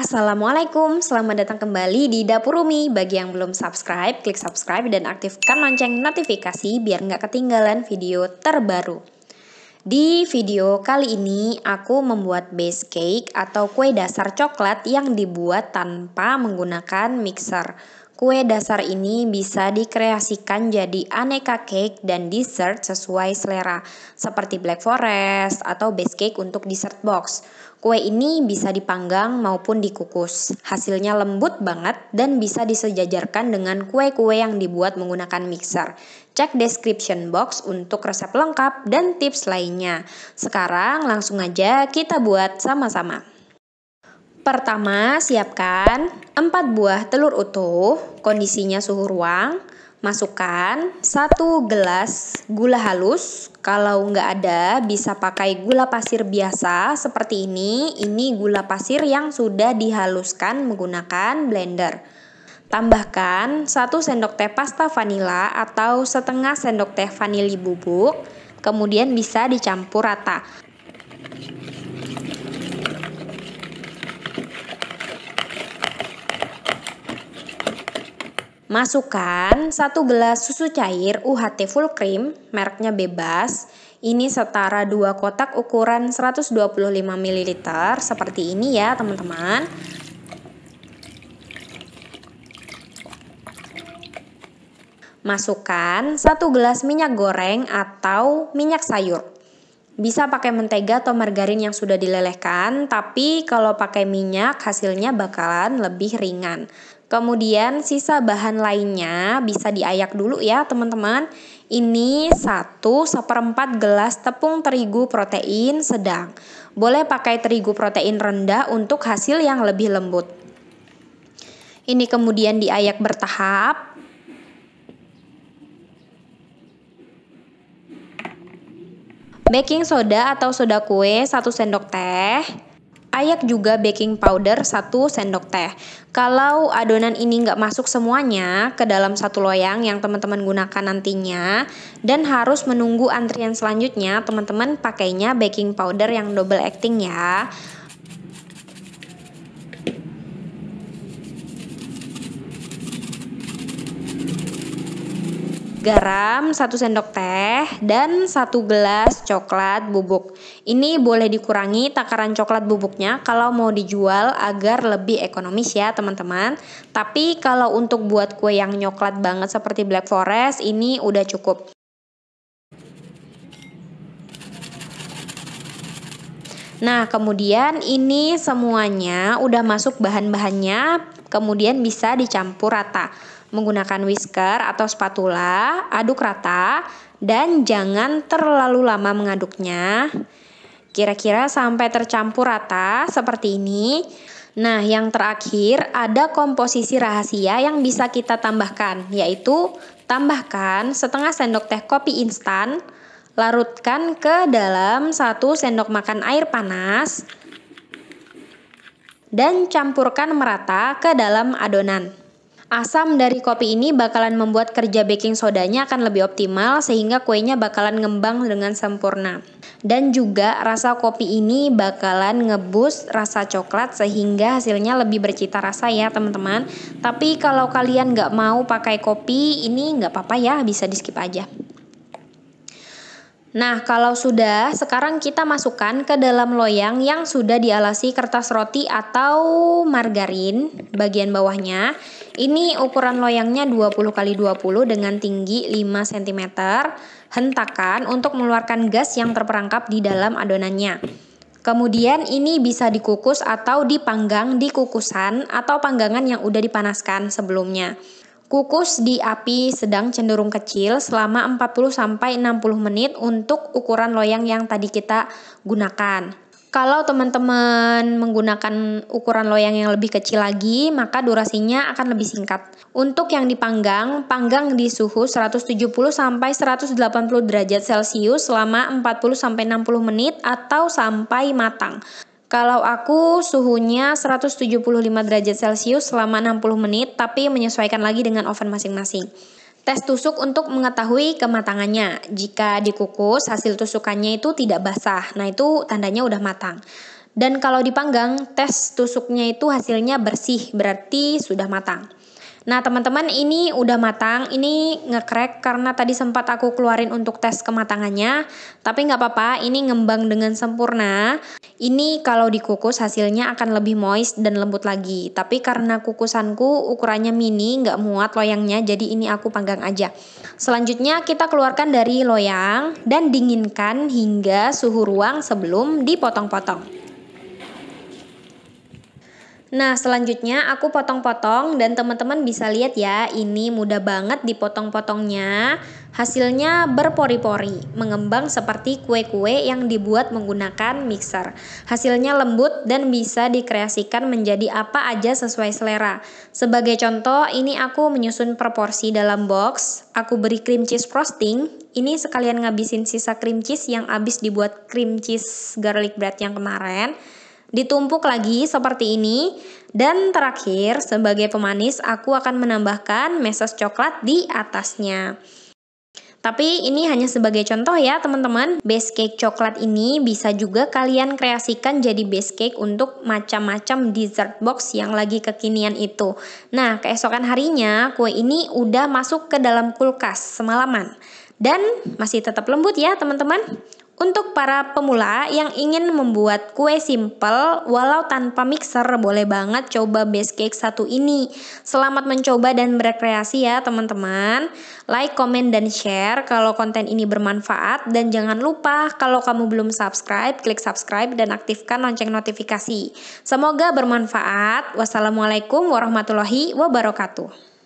Assalamualaikum, selamat datang kembali di Dapur Rumi. Bagi yang belum subscribe, klik subscribe dan aktifkan lonceng notifikasi biar nggak ketinggalan video terbaru. Di video kali ini, aku membuat base cake atau kue dasar coklat yang dibuat tanpa menggunakan mixer. Kue dasar ini bisa dikreasikan jadi aneka cake dan dessert sesuai selera, seperti black forest atau base cake untuk dessert box. Kue ini bisa dipanggang maupun dikukus. Hasilnya lembut banget dan bisa disejajarkan dengan kue-kue yang dibuat menggunakan mixer. Cek description box untuk resep lengkap dan tips lainnya. Sekarang langsung aja kita buat sama-sama. Pertama, siapkan 4 buah telur utuh, kondisinya suhu ruang. Masukkan 1 gelas gula halus, kalau nggak ada bisa pakai gula pasir biasa seperti ini. Ini gula pasir yang sudah dihaluskan menggunakan blender. Tambahkan 1 sendok teh pasta vanila atau setengah sendok teh vanili bubuk, kemudian bisa dicampur rata. Masukkan 1 gelas susu cair UHT full cream, mereknya bebas. Ini setara 2 kotak ukuran 125 ml, seperti ini ya teman-teman. Masukkan 1 gelas minyak goreng atau minyak sayur. Bisa pakai mentega atau margarin yang sudah dilelehkan, tapi kalau pakai minyak hasilnya bakalan lebih ringan. Kemudian sisa bahan lainnya bisa diayak dulu ya teman-teman. Ini 1 seperempat gelas tepung terigu protein sedang. Boleh pakai terigu protein rendah untuk hasil yang lebih lembut. Ini kemudian diayak bertahap baking soda atau soda kue 1 sendok teh, ayak juga baking powder 1 sendok teh. Kalau adonan ini nggak masuk semuanya ke dalam satu loyang yang teman-teman gunakan nantinya dan harus menunggu antrian selanjutnya, teman-teman pakainya baking powder yang double acting ya. garam 1 sendok teh, dan 1 gelas coklat bubuk. Ini boleh dikurangi takaran coklat bubuknya kalau mau dijual agar lebih ekonomis ya teman-teman. Tapi kalau untuk buat kue yang nyoklat banget seperti Black Forest ini udah cukup. Nah, kemudian ini semuanya udah masuk bahan-bahannya, kemudian bisa dicampur rata menggunakan whisker atau spatula, aduk rata dan jangan terlalu lama mengaduknya. Kira-kira sampai tercampur rata seperti ini. Nah, yang terakhir ada komposisi rahasia yang bisa kita tambahkan, yaitu tambahkan setengah sendok teh kopi instan, Larutkan ke dalam satu sendok makan air panas dan campurkan merata ke dalam adonan. Asam dari kopi ini bakalan membuat kerja baking sodanya akan lebih optimal sehingga kuenya bakalan ngembang dengan sempurna. Dan juga rasa kopi ini bakalan ngebus rasa coklat sehingga hasilnya lebih bercita rasa ya teman-teman. Tapi kalau kalian nggak mau pakai kopi ini nggak apa-apa ya bisa di skip aja. Nah, kalau sudah, sekarang kita masukkan ke dalam loyang yang sudah dialasi kertas roti atau margarin bagian bawahnya. Ini ukuran loyangnya 20 kali 20 dengan tinggi 5 cm. Hentakan untuk mengeluarkan gas yang terperangkap di dalam adonannya. Kemudian ini bisa dikukus atau dipanggang di kukusan atau panggangan yang udah dipanaskan sebelumnya. Kukus di api sedang cenderung kecil selama 40 60 menit untuk ukuran loyang yang tadi kita gunakan. Kalau teman-teman menggunakan ukuran loyang yang lebih kecil lagi, maka durasinya akan lebih singkat. Untuk yang dipanggang, panggang di suhu 170 sampai 180 derajat Celcius selama 40 sampai 60 menit atau sampai matang. Kalau aku suhunya 175 derajat Celcius selama 60 menit tapi menyesuaikan lagi dengan oven masing-masing. Tes tusuk untuk mengetahui kematangannya. Jika dikukus, hasil tusukannya itu tidak basah. Nah, itu tandanya udah matang. Dan kalau dipanggang, tes tusuknya itu hasilnya bersih, berarti sudah matang. Nah teman-teman ini udah matang, ini ngekrek karena tadi sempat aku keluarin untuk tes kematangannya. Tapi nggak apa-apa, ini ngembang dengan sempurna. Ini kalau dikukus hasilnya akan lebih moist dan lembut lagi. Tapi karena kukusanku ukurannya mini, nggak muat loyangnya, jadi ini aku panggang aja. Selanjutnya kita keluarkan dari loyang dan dinginkan hingga suhu ruang sebelum dipotong-potong. Nah, selanjutnya aku potong-potong dan teman-teman bisa lihat ya, ini mudah banget dipotong-potongnya. Hasilnya berpori-pori, mengembang seperti kue-kue yang dibuat menggunakan mixer. Hasilnya lembut dan bisa dikreasikan menjadi apa aja sesuai selera. Sebagai contoh, ini aku menyusun proporsi dalam box, aku beri cream cheese frosting, ini sekalian ngabisin sisa cream cheese yang habis dibuat cream cheese garlic bread yang kemarin ditumpuk lagi seperti ini. Dan terakhir, sebagai pemanis, aku akan menambahkan meses coklat di atasnya. Tapi ini hanya sebagai contoh ya teman-teman. Base cake coklat ini bisa juga kalian kreasikan jadi base cake untuk macam-macam dessert box yang lagi kekinian itu. Nah, keesokan harinya kue ini udah masuk ke dalam kulkas semalaman. Dan masih tetap lembut ya teman-teman. Untuk para pemula yang ingin membuat kue simple walau tanpa mixer boleh banget coba base cake satu ini. Selamat mencoba dan berekreasi ya teman-teman. Like, comment, dan share kalau konten ini bermanfaat dan jangan lupa kalau kamu belum subscribe, klik subscribe dan aktifkan lonceng notifikasi. Semoga bermanfaat. Wassalamualaikum warahmatullahi wabarakatuh.